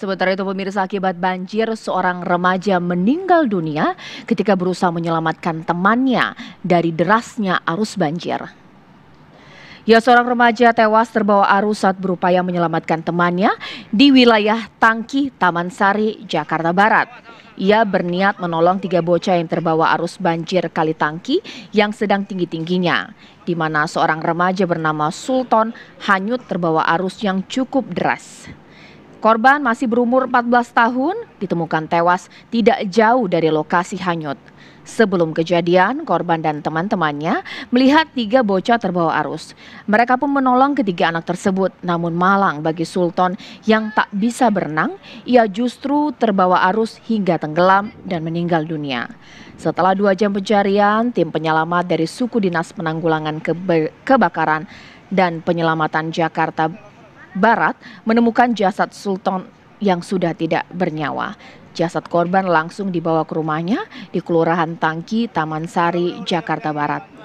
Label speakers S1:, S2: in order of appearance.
S1: Sementara itu pemirsa akibat banjir seorang remaja meninggal dunia ketika berusaha menyelamatkan temannya dari derasnya arus banjir. Ya seorang remaja tewas terbawa arus saat berupaya menyelamatkan temannya di wilayah Tangki, Taman Sari, Jakarta Barat. Ia berniat menolong tiga bocah yang terbawa arus banjir Kali Tangki yang sedang tinggi-tingginya. Di mana seorang remaja bernama Sultan hanyut terbawa arus yang cukup deras. Korban masih berumur 14 tahun, ditemukan tewas tidak jauh dari lokasi hanyut. Sebelum kejadian, korban dan teman-temannya melihat tiga bocah terbawa arus. Mereka pun menolong ketiga anak tersebut, namun malang bagi Sultan yang tak bisa berenang, ia justru terbawa arus hingga tenggelam dan meninggal dunia. Setelah dua jam pencarian, tim penyelamat dari suku dinas penanggulangan kebakaran dan penyelamatan Jakarta Barat menemukan jasad Sultan yang sudah tidak bernyawa. Jasad korban langsung dibawa ke rumahnya di Kelurahan Tangki, Taman Sari, Jakarta Barat.